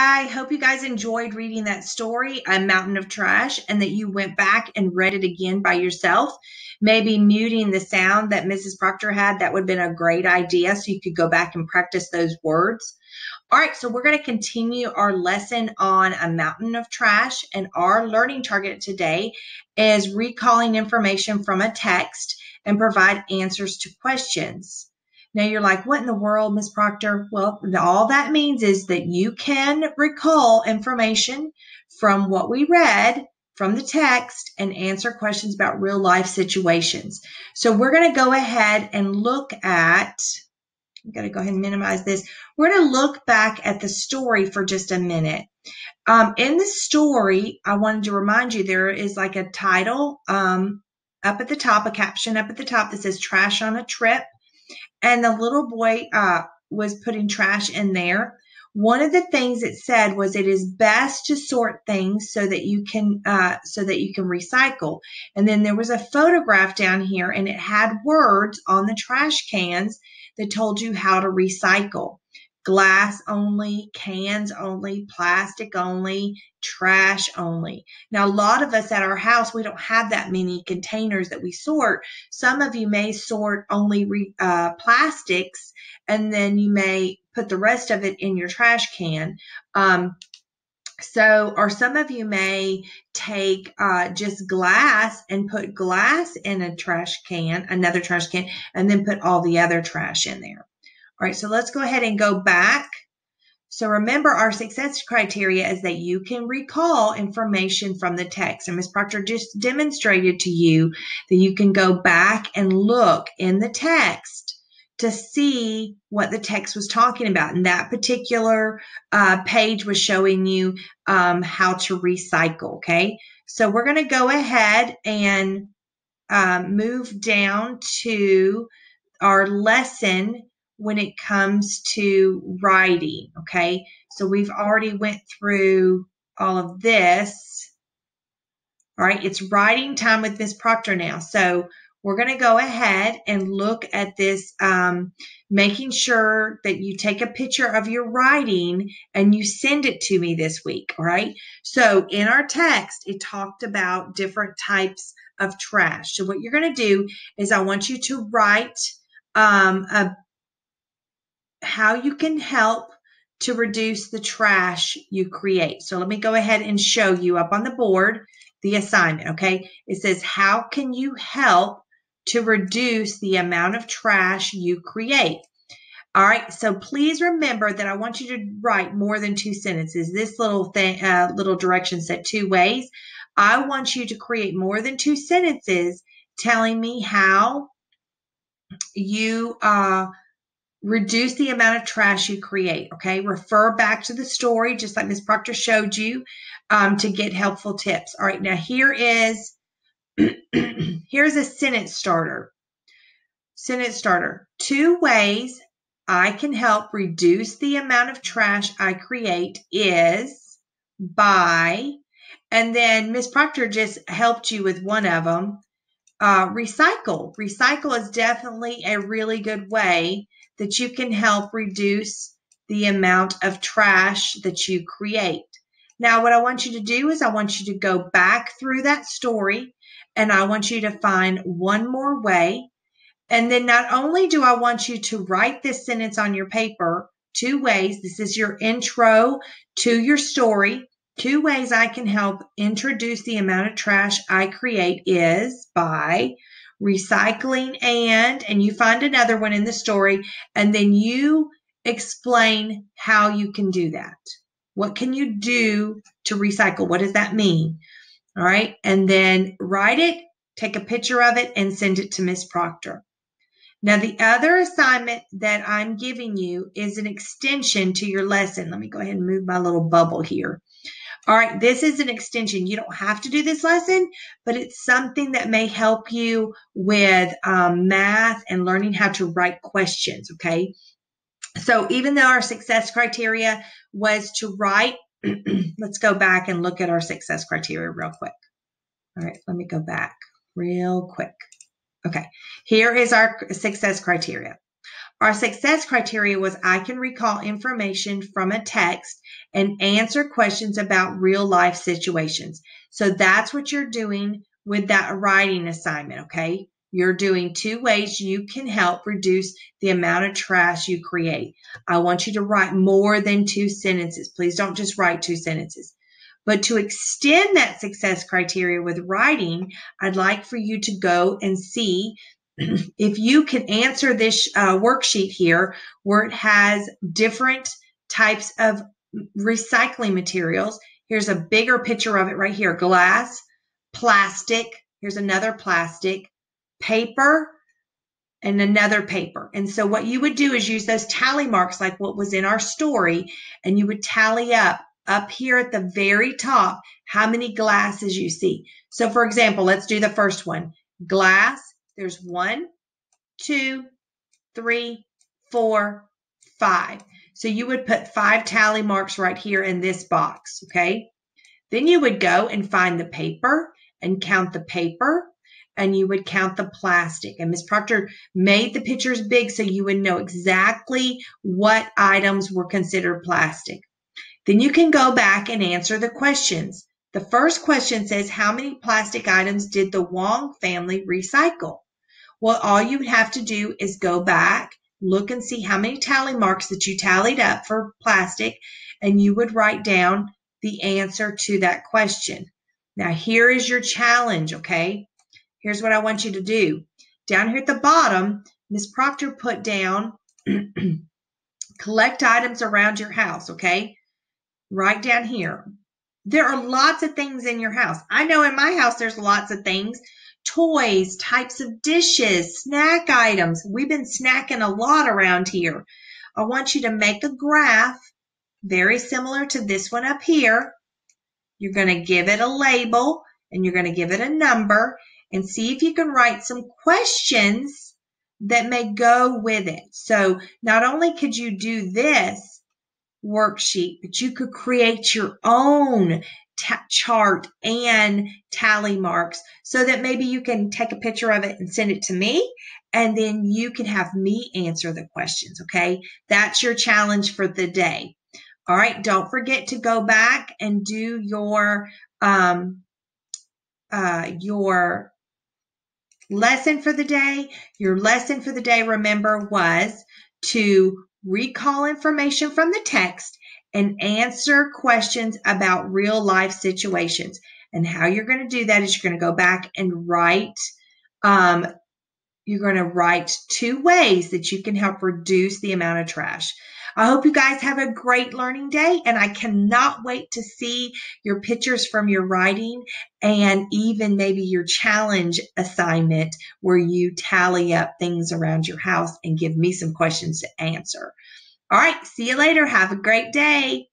I hope you guys enjoyed reading that story, A Mountain of Trash, and that you went back and read it again by yourself. Maybe muting the sound that Mrs. Proctor had, that would have been a great idea so you could go back and practice those words. All right, so we're going to continue our lesson on a mountain of trash, and our learning target today is recalling information from a text and provide answers to questions. Now you're like, what in the world, Miss Proctor? Well, all that means is that you can recall information from what we read from the text and answer questions about real life situations. So we're going to go ahead and look at, I'm going to go ahead and minimize this. We're going to look back at the story for just a minute. Um, in the story, I wanted to remind you there is like a title um, up at the top, a caption up at the top that says trash on a trip and the little boy uh, was putting trash in there. One of the things it said was it is best to sort things so that you can uh, so that you can recycle. And then there was a photograph down here, and it had words on the trash cans that told you how to recycle glass only, cans only, plastic only, trash only. Now, a lot of us at our house, we don't have that many containers that we sort. Some of you may sort only re, uh, plastics and then you may put the rest of it in your trash can. Um, so, or some of you may take uh, just glass and put glass in a trash can, another trash can, and then put all the other trash in there. All right, so let's go ahead and go back. So remember our success criteria is that you can recall information from the text. And Ms. Proctor just demonstrated to you that you can go back and look in the text to see what the text was talking about. And that particular uh, page was showing you um, how to recycle, okay? So we're going to go ahead and um, move down to our lesson when it comes to writing, okay? So we've already went through all of this. All right, it's writing time with Miss Proctor now. So we're going to go ahead and look at this, um, making sure that you take a picture of your writing and you send it to me this week. All right. So in our text, it talked about different types of trash. So what you're going to do is I want you to write um, a how you can help to reduce the trash you create. So let me go ahead and show you up on the board the assignment, okay? It says, how can you help to reduce the amount of trash you create? All right, so please remember that I want you to write more than two sentences. This little thing, uh, little direction set two ways. I want you to create more than two sentences telling me how you uh, reduce the amount of trash you create okay refer back to the story just like miss proctor showed you um, to get helpful tips all right now here is here's a sentence starter sentence starter two ways i can help reduce the amount of trash i create is by and then miss proctor just helped you with one of them uh, recycle. Recycle is definitely a really good way that you can help reduce the amount of trash that you create. Now, what I want you to do is I want you to go back through that story and I want you to find one more way. And then not only do I want you to write this sentence on your paper two ways, this is your intro to your story. Two ways I can help introduce the amount of trash I create is by recycling and, and you find another one in the story, and then you explain how you can do that. What can you do to recycle? What does that mean? All right. And then write it, take a picture of it, and send it to Miss Proctor. Now, the other assignment that I'm giving you is an extension to your lesson. Let me go ahead and move my little bubble here. All right, this is an extension. You don't have to do this lesson, but it's something that may help you with um, math and learning how to write questions, okay? So even though our success criteria was to write, let's go back and look at our success criteria real quick. All right, let me go back real quick. Okay, here is our success criteria. Our success criteria was I can recall information from a text and answer questions about real life situations. So that's what you're doing with that writing assignment, okay? You're doing two ways you can help reduce the amount of trash you create. I want you to write more than two sentences. Please don't just write two sentences. But to extend that success criteria with writing, I'd like for you to go and see if you can answer this uh, worksheet here where it has different types of recycling materials, here's a bigger picture of it right here, glass, plastic, here's another plastic, paper, and another paper. And so what you would do is use those tally marks like what was in our story, and you would tally up up here at the very top how many glasses you see. So for example, let's do the first one. Glass there's one, two, three, four, five. So you would put five tally marks right here in this box, okay? Then you would go and find the paper and count the paper and you would count the plastic. And Miss Proctor made the pictures big so you would know exactly what items were considered plastic. Then you can go back and answer the questions. The first question says, How many plastic items did the Wong family recycle? Well, all you have to do is go back, look and see how many tally marks that you tallied up for plastic, and you would write down the answer to that question. Now, here is your challenge, okay? Here's what I want you to do. Down here at the bottom, Ms. Proctor put down collect items around your house, okay? Right down here. There are lots of things in your house. I know in my house there's lots of things toys, types of dishes, snack items. We've been snacking a lot around here. I want you to make a graph very similar to this one up here. You're going to give it a label and you're going to give it a number and see if you can write some questions that may go with it. So not only could you do this worksheet, but you could create your own chart and tally marks so that maybe you can take a picture of it and send it to me and then you can have me answer the questions. Okay. That's your challenge for the day. All right. Don't forget to go back and do your, um, uh, your lesson for the day. Your lesson for the day, remember, was to recall information from the text and answer questions about real life situations. And how you're going to do that is you're going to go back and write. Um, you're going to write two ways that you can help reduce the amount of trash. I hope you guys have a great learning day, and I cannot wait to see your pictures from your writing and even maybe your challenge assignment where you tally up things around your house and give me some questions to answer. All right. See you later. Have a great day.